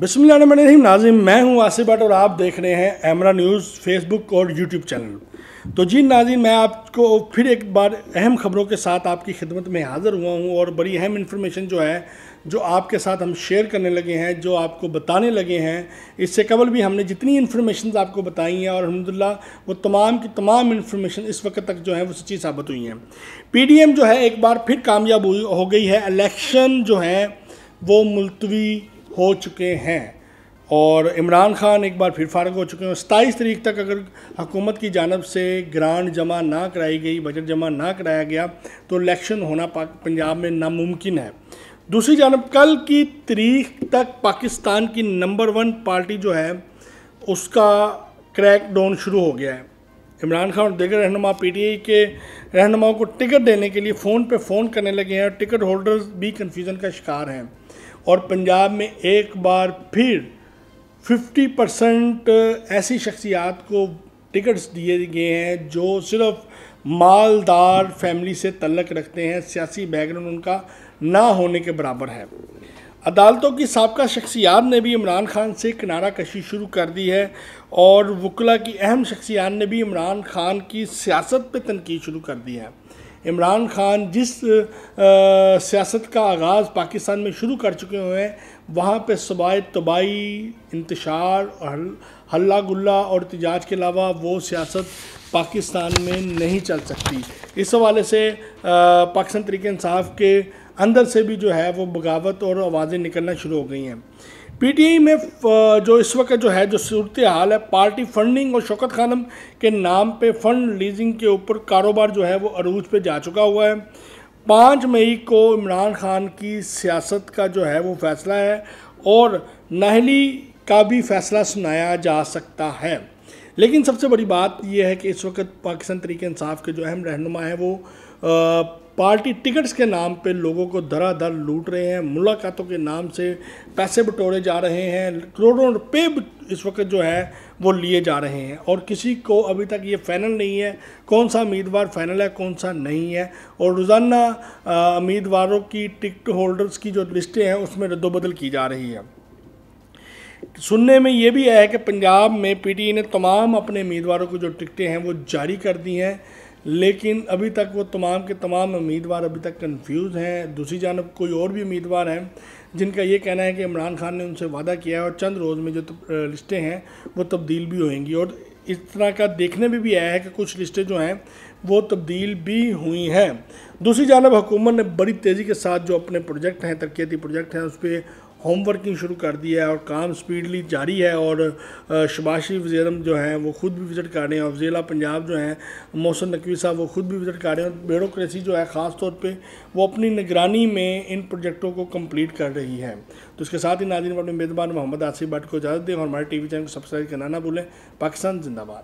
बिसमीम नाजिम मैं हूं आसिफ भट्ट और आप देख रहे हैं एमरा न्यूज़ फेसबुक और यूट्यूब चैनल तो जी नाजिम मैं आपको फिर एक बार अहम खबरों के साथ आपकी खिदमत में हाज़िर हुआ हूं और बड़ी अहम इन्फॉर्मेशन जो है जो आपके साथ हम शेयर करने लगे हैं जो आपको बताने लगे हैं इससे कबल भी हमने जितनी इन्फॉर्मेशन आपको बताई हैं और अलहमदिल्ला वो तमाम की तमाम इन्फॉर्मेशन इस वक्त तक जो है वो सच्ची साबित हुई हैं पी जो है एक बार फिर कामयाब हो गई है इलेक्शन जो है वो मुलतवी हो चुके हैं और इमरान खान एक बार फिर फारग हो चुके हैं सताईस तारीख तक अगर हुकूमत की जानब से ग्रांट जमा ना कराई गई बजट जमा ना कराया गया तो इलेक्शन होना पंजाब में नामुमकिन है दूसरी जानब कल की तारीख तक पाकिस्तान की नंबर वन पार्टी जो है उसका क्रैक डाउन शुरू हो गया है इमरान खान और दिगर रहनुमा पी टी आई के रहनुमाओं को टिकट देने के लिए फ़ोन पे फ़ोन करने लगे हैं और टिकट होल्डर्स भी कन्फ्यूज़न का शिकार हैं और पंजाब में एक बार फिर 50 परसेंट ऐसी शख्सियात को टिकट्स दिए गए हैं जो सिर्फ मालदार फैमिली से तल्लक रखते हैं सियासी बैकग्राउंड उनका ना होने के बराबर है अदालतों की सबका शख्सियात ने भी इमरान खान से किनारा कशी शुरू कर दी है और वकला की अहम शख्सियात ने भी इमरान खान की सियासत पर तनकीद शुरू कर दी है इमरान खान जिस सियासत का आगाज़ पाकिस्तान में शुरू कर चुके हुए हैं वहाँ पे सवाए तबाही इंतशार और हल्ला गुल्ला और तजाज के अलावा वो सियासत पाकिस्तान में नहीं चल सकती इस हवाले से पाकिस्तान तरीक़ानसाफ़ के अंदर से भी जो है वो बगावत और आवाज़ें निकलना शुरू हो गई हैं पीटीआई में जो इस वक्त जो है जो सूरत हाल है पार्टी फंडिंग और शौकत खानम के नाम पे फंड लीजिंग के ऊपर कारोबार जो है वो अरूज पे जा चुका हुआ है पाँच मई को इमरान खान की सियासत का जो है वो फैसला है और नहली का भी फैसला सुनाया जा सकता है लेकिन सबसे बड़ी बात यह है कि इस वक्त पाकिस्तान तरीके इंसाफ के जो अहम रहनुमा हैं वो आ, पार्टी टिकट्स के नाम पे लोगों को दरा दर लूट रहे हैं मुलाकातों के नाम से पैसे बटोरे जा रहे हैं करोड़ों रुपये इस वक्त जो है वो लिए जा रहे हैं और किसी को अभी तक ये फाइनल नहीं है कौन सा उम्मीदवार फाइनल है कौन सा नहीं है और रोज़ाना उम्मीदवारों की टिकट होल्डर्स की जो लिस्टें हैं उसमें रद्दोबदल की जा रही है सुनने में ये भी है कि पंजाब में पीटीए ने तमाम अपने उम्मीदवारों को जो टिकटें हैं वो जारी कर दी हैं लेकिन अभी तक वो तमाम के तमाम उम्मीदवार अभी तक कंफ्यूज हैं दूसरी जानब कोई और भी उम्मीदवार हैं जिनका ये कहना है कि इमरान खान ने उनसे वादा किया है और चंद रोज़ में जो तो, लिस्टें हैं वो तब्दील भी होंगी और इस तरह का देखने में भी, भी आया है कि कुछ लिस्टें जो हैं वो तब्दील भी हुई हैं दूसरी जानब हुकूमत ने बड़ी तेज़ी के साथ जो अपने प्रोजेक्ट हैं तरक्याती प्रोजेक्ट हैं उस पर होमवर्किंग शुरू कर दी है और काम स्पीडली जारी है और शबाशी वजीरम जो हैं वो खुद भी विज़िट कर रहे हैं और ज़िला पंजाब जो हैं मोहसन नकवी साहब वो ख़ुद भी विज़िट कर रहे हैं और ब्यूरोसी जो है ख़ास तौर पर वो अपनी निगरानी में इन प्रोजेक्टों को कम्प्लीट कर रही है तो इसके साथ ही नादिन अपने मेजबान मोहम्मद आसिफ भट्ट को इजाज़त दें और हमारे टी वी चैनल को सब्सक्राइब करना ना भूलें पाकिस्तान जिंदाबाद